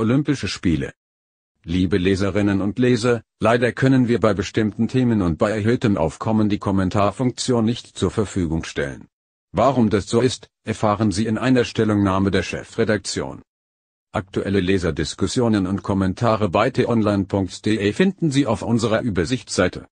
Olympische Spiele. Liebe Leserinnen und Leser, leider können wir bei bestimmten Themen und bei erhöhtem Aufkommen die Kommentarfunktion nicht zur Verfügung stellen. Warum das so ist, erfahren Sie in einer Stellungnahme der Chefredaktion. Aktuelle Leserdiskussionen und Kommentare bei t-online.de finden Sie auf unserer Übersichtsseite.